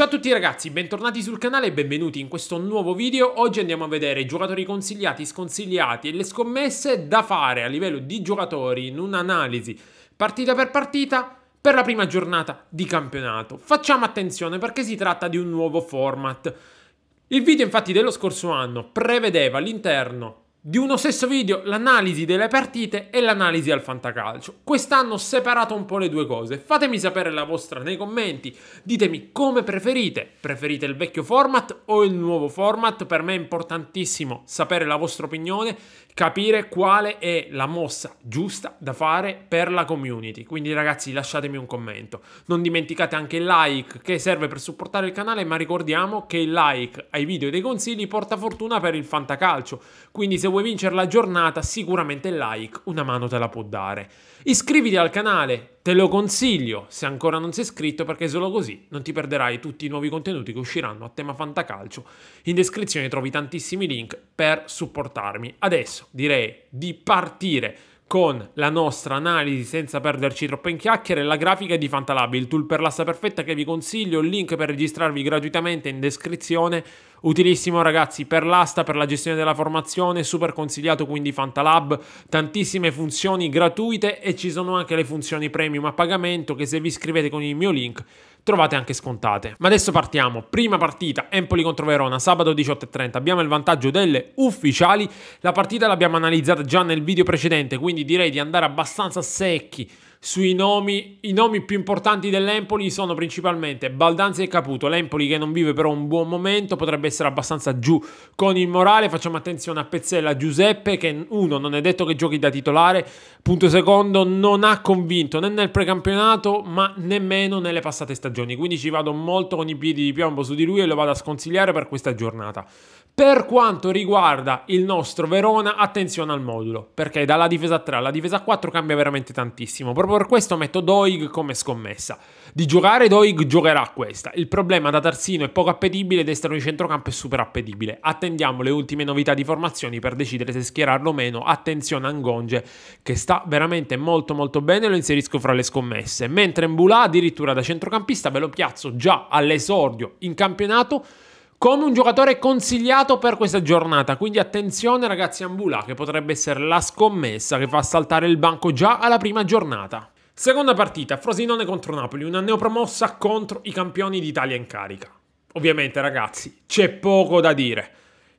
Ciao a tutti ragazzi, bentornati sul canale e benvenuti in questo nuovo video. Oggi andiamo a vedere i giocatori consigliati, sconsigliati e le scommesse da fare a livello di giocatori in un'analisi partita per partita per la prima giornata di campionato. Facciamo attenzione perché si tratta di un nuovo format. Il video infatti dello scorso anno prevedeva all'interno di uno stesso video l'analisi delle partite e l'analisi al fantacalcio. Quest'anno ho separato un po' le due cose. Fatemi sapere la vostra nei commenti, ditemi come preferite. Preferite il vecchio format o il nuovo format? Per me è importantissimo sapere la vostra opinione capire quale è la mossa giusta da fare per la community. Quindi ragazzi lasciatemi un commento. Non dimenticate anche il like che serve per supportare il canale, ma ricordiamo che il like ai video dei consigli porta fortuna per il fantacalcio. Quindi se vuoi vincere la giornata sicuramente il like una mano te la può dare. Iscriviti al canale, Te lo consiglio se ancora non sei iscritto perché solo così non ti perderai tutti i nuovi contenuti che usciranno a tema fantacalcio. In descrizione trovi tantissimi link per supportarmi. Adesso direi di partire con la nostra analisi senza perderci troppo in chiacchiere, la grafica di Fantalab, il tool per l'asta perfetta che vi consiglio, il link per registrarvi gratuitamente in descrizione, utilissimo ragazzi per l'asta, per la gestione della formazione, super consigliato quindi Fantalab, tantissime funzioni gratuite e ci sono anche le funzioni premium a pagamento che se vi iscrivete con il mio link trovate anche scontate. Ma adesso partiamo. Prima partita, Empoli contro Verona, sabato 18.30. Abbiamo il vantaggio delle ufficiali. La partita l'abbiamo analizzata già nel video precedente, quindi direi di andare abbastanza secchi sui nomi. I nomi più importanti dell'Empoli sono principalmente Baldanzi e Caputo. L'Empoli che non vive però un buon momento, potrebbe essere abbastanza giù con il morale. Facciamo attenzione a Pezzella Giuseppe che uno non è detto che giochi da titolare, punto secondo non ha convinto né nel precampionato ma nemmeno nelle passate stagioni stagioni, quindi ci vado molto con i piedi di piombo su di lui e lo vado a sconsigliare per questa giornata. Per quanto riguarda il nostro Verona, attenzione al modulo, perché dalla difesa 3 alla difesa 4 cambia veramente tantissimo. Proprio per questo metto Doig come scommessa. Di giocare Doig giocherà questa. Il problema da Tarsino è poco appetibile, destra di centrocampo è super appetibile. Attendiamo le ultime novità di formazioni per decidere se schierarlo o meno. Attenzione a Ngonge che sta veramente molto molto bene, lo inserisco fra le scommesse. Mentre Mbula addirittura da centrocampista ve lo piazzo già all'esordio in campionato come un giocatore consigliato per questa giornata. Quindi attenzione ragazzi a Ambula, che potrebbe essere la scommessa che fa saltare il banco già alla prima giornata. Seconda partita, Frosinone contro Napoli, una neopromossa contro i campioni d'Italia in carica. Ovviamente ragazzi, c'è poco da dire.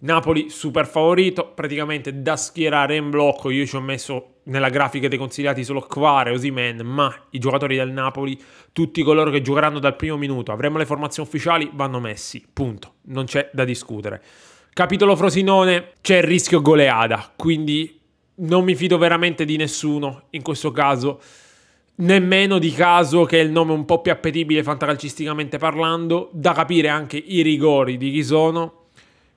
Napoli super favorito, praticamente da schierare in blocco, io ci ho messo nella grafica dei consigliati solo Quare, Osimen, ma i giocatori del Napoli, tutti coloro che giocheranno dal primo minuto, avremo le formazioni ufficiali, vanno messi, punto, non c'è da discutere. Capitolo Frosinone, c'è il rischio goleada, quindi non mi fido veramente di nessuno in questo caso, nemmeno di caso che è il nome un po' più appetibile fantacalcisticamente parlando, da capire anche i rigori di chi sono,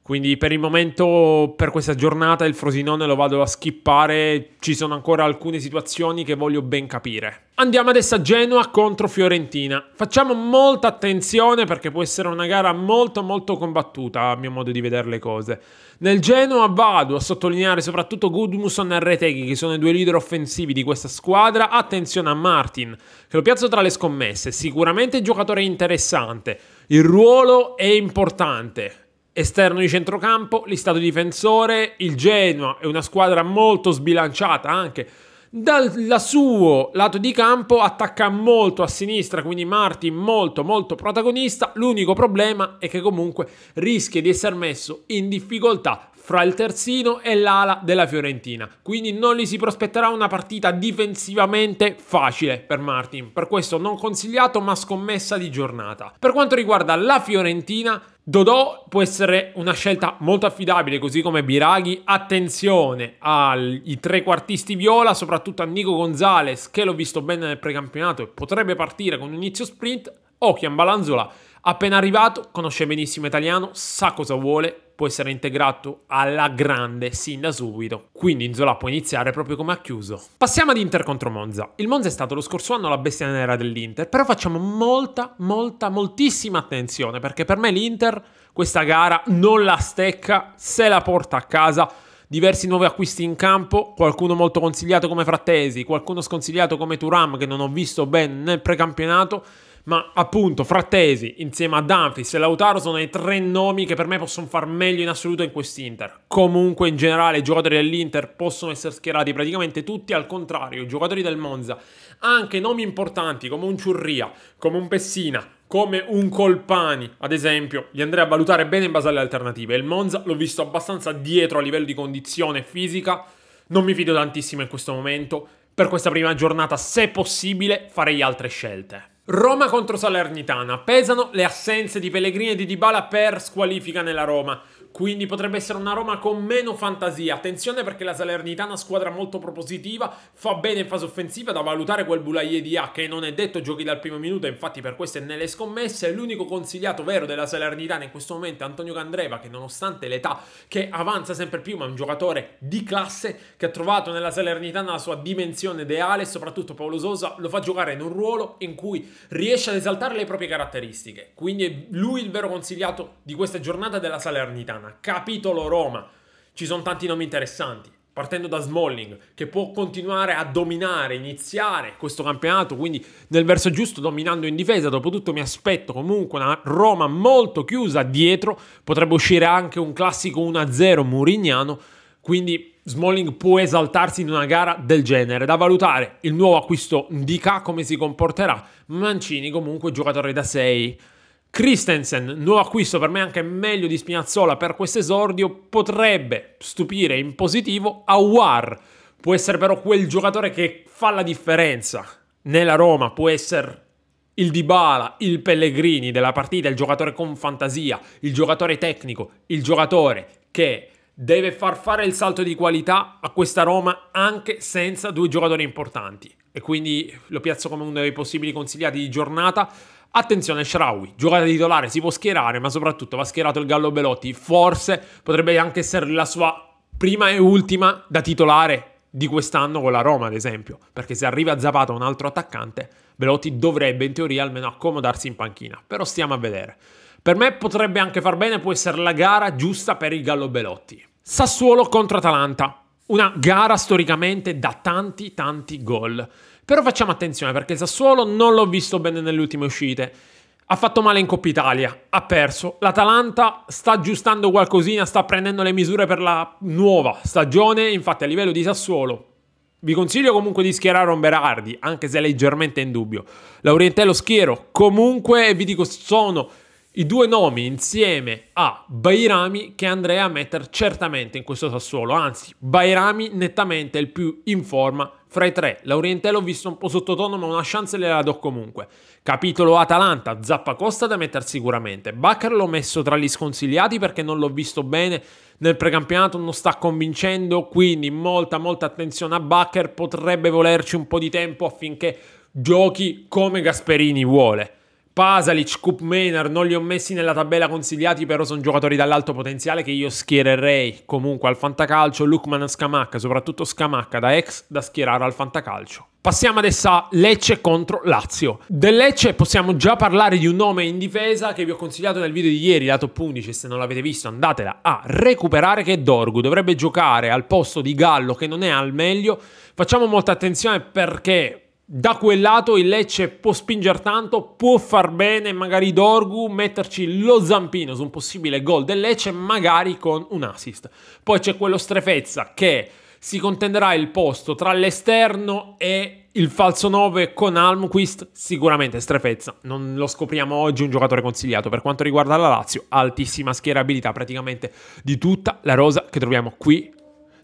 quindi per il momento, per questa giornata, il Frosinone lo vado a skippare. Ci sono ancora alcune situazioni che voglio ben capire. Andiamo adesso a Genoa contro Fiorentina. Facciamo molta attenzione perché può essere una gara molto molto combattuta a mio modo di vedere le cose. Nel Genoa vado a sottolineare soprattutto Gudmusson e Reteghi che sono i due leader offensivi di questa squadra. Attenzione a Martin che lo piazzo tra le scommesse. Sicuramente giocatore interessante. Il ruolo è importante Esterno di centrocampo, listato difensore, il Genoa è una squadra molto sbilanciata anche. Dal suo lato di campo attacca molto a sinistra, quindi Martin molto molto protagonista. L'unico problema è che comunque rischia di essere messo in difficoltà fra il terzino e l'ala della Fiorentina. Quindi non gli si prospetterà una partita difensivamente facile per Martin. Per questo non consigliato ma scommessa di giornata. Per quanto riguarda la Fiorentina, Dodò può essere una scelta molto affidabile, così come Biraghi. Attenzione ai tre quartisti viola, soprattutto a Nico Gonzalez, che l'ho visto bene nel precampionato e potrebbe partire con un inizio sprint. Occhio a Balanzola, appena arrivato, conosce benissimo italiano, sa cosa vuole, può essere integrato alla grande sin da subito. Quindi Inzola può iniziare proprio come ha chiuso. Passiamo ad Inter contro Monza. Il Monza è stato lo scorso anno la bestia nera dell'Inter, però facciamo molta, molta, moltissima attenzione perché per me l'Inter questa gara non la stecca, se la porta a casa diversi nuovi acquisti in campo, qualcuno molto consigliato come Frattesi, qualcuno sconsigliato come Turam che non ho visto bene nel precampionato ma appunto, Frattesi insieme a Danfis e Lautaro sono i tre nomi che per me possono far meglio in assoluto in quest'Inter. Comunque, in generale, i giocatori dell'Inter possono essere schierati praticamente tutti al contrario. I giocatori del Monza, anche nomi importanti come un Ciurria, come un Pessina, come un Colpani, ad esempio, li andrei a valutare bene in base alle alternative. Il Monza l'ho visto abbastanza dietro a livello di condizione fisica, non mi fido tantissimo in questo momento. Per questa prima giornata, se possibile, farei altre scelte. Roma contro Salernitana. Pesano le assenze di Pellegrini e di Dybala per squalifica nella Roma. Quindi potrebbe essere una Roma con meno fantasia. Attenzione perché la Salernitana è una squadra molto propositiva, fa bene in fase offensiva, da valutare quel Bulaye di A che non è detto giochi dal primo minuto, infatti per questo è nelle scommesse. L'unico consigliato vero della Salernitana in questo momento è Antonio Candreva che nonostante l'età che avanza sempre più, ma è un giocatore di classe che ha trovato nella Salernitana la sua dimensione ideale e soprattutto Paolo Sosa lo fa giocare in un ruolo in cui riesce ad esaltare le proprie caratteristiche. Quindi è lui il vero consigliato di questa giornata della Salernitana italiana, capitolo Roma. Ci sono tanti nomi interessanti, partendo da Smalling, che può continuare a dominare, iniziare questo campionato, quindi nel verso giusto, dominando in difesa. Dopotutto mi aspetto comunque una Roma molto chiusa dietro, potrebbe uscire anche un classico 1-0 Murignano, quindi Smalling può esaltarsi in una gara del genere. Da valutare il nuovo acquisto di K come si comporterà. Mancini comunque giocatore da 6 Christensen, nuovo acquisto per me anche meglio di Spinazzola per questo esordio, potrebbe stupire in positivo Awar. Può essere però quel giocatore che fa la differenza nella Roma, può essere il Dybala, il Pellegrini della partita, il giocatore con fantasia, il giocatore tecnico, il giocatore che deve far fare il salto di qualità a questa Roma anche senza due giocatori importanti. E quindi lo piazzo come uno dei possibili consigliati di giornata Attenzione Shrawi, giocata titolare, si può schierare, ma soprattutto va schierato il Gallo Belotti. Forse potrebbe anche essere la sua prima e ultima da titolare di quest'anno con la Roma, ad esempio. Perché se arriva a Zapata un altro attaccante, Belotti dovrebbe in teoria almeno accomodarsi in panchina. Però stiamo a vedere. Per me potrebbe anche far bene, può essere la gara giusta per il Gallo Belotti. Sassuolo contro Atalanta. Una gara storicamente da tanti tanti gol. Però facciamo attenzione perché il Sassuolo non l'ho visto bene nelle ultime uscite. Ha fatto male in Coppa Italia, ha perso. L'Atalanta sta aggiustando qualcosina, sta prendendo le misure per la nuova stagione. Infatti a livello di Sassuolo vi consiglio comunque di schierare un Berardi, anche se leggermente in dubbio. Laurientello schiero, comunque vi dico sono i due nomi insieme a Bairami che andrei a mettere certamente in questo Sassuolo, anzi Bairami nettamente il più in forma fra i tre. Laurentè l'ho visto un po' sottotono ma una chance le la do comunque. Capitolo Atalanta, Zappa Costa da mettere sicuramente. Bacher l'ho messo tra gli sconsigliati perché non l'ho visto bene nel precampionato, non sta convincendo, quindi molta molta attenzione a Bacher, potrebbe volerci un po' di tempo affinché giochi come Gasperini vuole. Pasalic, Coop non li ho messi nella tabella consigliati, però sono giocatori dall'alto potenziale che io schiererei comunque al fantacalcio. Lukman Scamacca, soprattutto Scamacca da ex da schierare al fantacalcio. Passiamo adesso a Lecce contro Lazio. Del Lecce possiamo già parlare di un nome in difesa che vi ho consigliato nel video di ieri, la top 11, se non l'avete visto andatela a recuperare che è Dorgu dovrebbe giocare al posto di Gallo che non è al meglio. Facciamo molta attenzione perché da quel lato il Lecce può spingere tanto, può far bene magari Dorgu, metterci lo zampino su un possibile gol del Lecce magari con un assist. Poi c'è quello Strefezza che si contenderà il posto tra l'esterno e il falso 9 con Almquist, sicuramente Strefezza, non lo scopriamo oggi, un giocatore consigliato. Per quanto riguarda la Lazio, altissima schierabilità praticamente di tutta la rosa che troviamo qui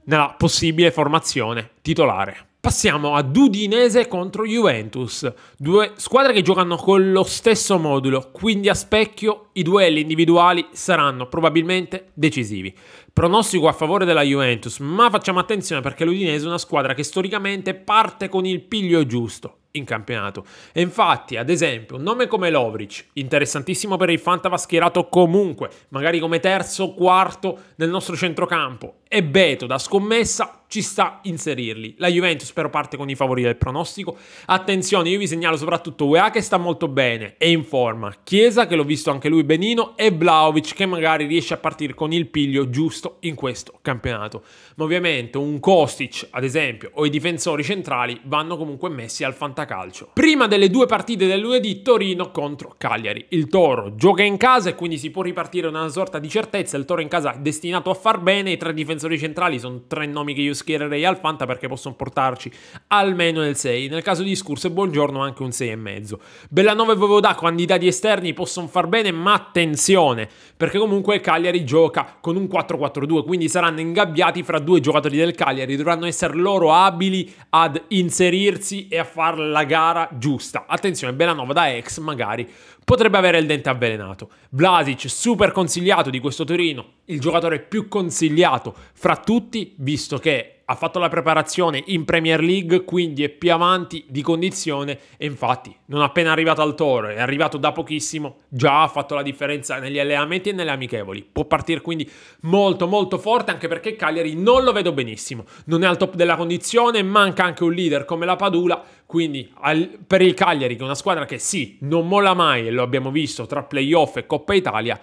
nella possibile formazione titolare. Passiamo ad Udinese contro Juventus, due squadre che giocano con lo stesso modulo, quindi a specchio i duelli individuali saranno probabilmente decisivi. Pronostico a favore della Juventus, ma facciamo attenzione perché l'Udinese è una squadra che storicamente parte con il piglio giusto in campionato. E infatti, ad esempio, un nome come Lovric, interessantissimo per il Fanta va schierato comunque, magari come terzo o quarto nel nostro centrocampo, e Beto da scommessa ci sta inserirli. La Juventus però parte con i favori del pronostico. Attenzione, io vi segnalo soprattutto UEA che sta molto bene e in forma, Chiesa che l'ho visto anche lui benino e Vlaovic che magari riesce a partire con il piglio giusto in questo campionato. Ma ovviamente un Kostic, ad esempio, o i difensori centrali vanno comunque messi al fantacalcio. Prima delle due partite del lunedì Torino contro Cagliari. Il Toro gioca in casa e quindi si può ripartire una sorta di certezza, il Toro in casa è destinato a far bene, i tre difensori difensori centrali sono tre nomi che io schiererei al Fanta perché possono portarci almeno nel 6. Nel caso di Scurs e Buongiorno anche un 6,5. Bellanova e Vovoda, quantità di esterni possono far bene, ma attenzione, perché comunque Cagliari gioca con un 4-4-2, quindi saranno ingabbiati fra due giocatori del Cagliari, dovranno essere loro abili ad inserirsi e a fare la gara giusta. Attenzione, Bellanova da ex magari potrebbe avere il dente avvelenato. Vlasic, super consigliato di questo Torino, il giocatore più consigliato fra tutti, visto che ha fatto la preparazione in Premier League, quindi è più avanti di condizione e infatti non appena arrivato al Toro, è arrivato da pochissimo, già ha fatto la differenza negli allenamenti e nelle amichevoli. Può partire quindi molto molto forte anche perché Cagliari non lo vedo benissimo, non è al top della condizione, manca anche un leader come la Padula, quindi al, per il Cagliari che è una squadra che sì, non molla mai e lo abbiamo visto tra playoff e Coppa Italia,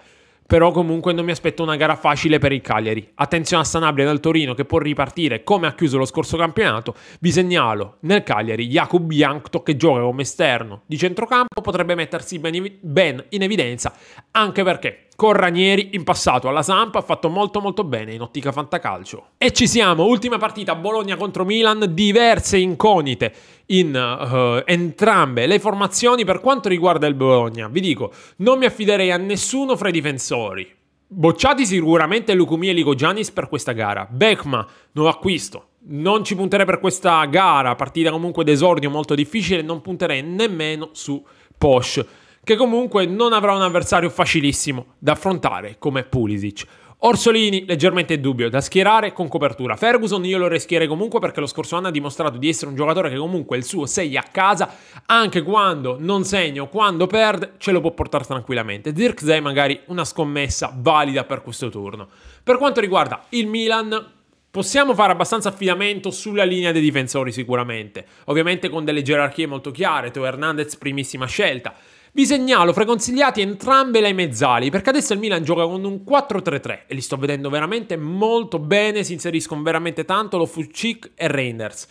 però comunque non mi aspetto una gara facile per il Cagliari. Attenzione a Sanabria dal Torino che può ripartire come ha chiuso lo scorso campionato. Vi segnalo nel Cagliari Jakub Jankto che gioca come esterno di centrocampo potrebbe mettersi ben in evidenza anche perché con Ranieri in passato alla Sampa ha fatto molto molto bene in ottica fantacalcio. E ci siamo, ultima partita Bologna contro Milan, diverse incognite in uh, entrambe le formazioni per quanto riguarda il Bologna. Vi dico, non mi affiderei a nessuno fra i difensori. Bocciati sicuramente Lucumi e Giannis per questa gara. Beckman, nuovo acquisto. Non ci punterei per questa gara, partita comunque d'esordio molto difficile, non punterei nemmeno su Posh che comunque non avrà un avversario facilissimo da affrontare come Pulisic. Orsolini leggermente dubbio da schierare con copertura. Ferguson io lo rischierei comunque perché lo scorso anno ha dimostrato di essere un giocatore che comunque il suo 6 a casa, anche quando non segna o quando perde, ce lo può portare tranquillamente. Dirkzee magari una scommessa valida per questo turno. Per quanto riguarda il Milan, Possiamo fare abbastanza affidamento sulla linea dei difensori sicuramente, ovviamente con delle gerarchie molto chiare, Teo Hernandez primissima scelta, vi segnalo fra i consigliati entrambe le mezzali, perché adesso il Milan gioca con un 4-3-3 e li sto vedendo veramente molto bene, si inseriscono veramente tanto lo Fucic e Reinders.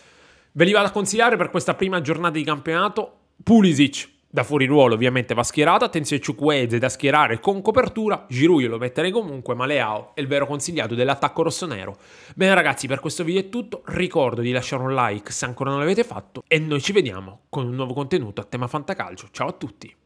Ve li vado a consigliare per questa prima giornata di campionato Pulisic. Da fuori ruolo ovviamente va schierato, attenzione Ciucueze da schierare con copertura, Giroud io lo metterei comunque, ma Leao è il vero consigliato dell'attacco rossonero. Bene ragazzi, per questo video è tutto, ricordo di lasciare un like se ancora non l'avete fatto e noi ci vediamo con un nuovo contenuto a tema fantacalcio. Ciao a tutti!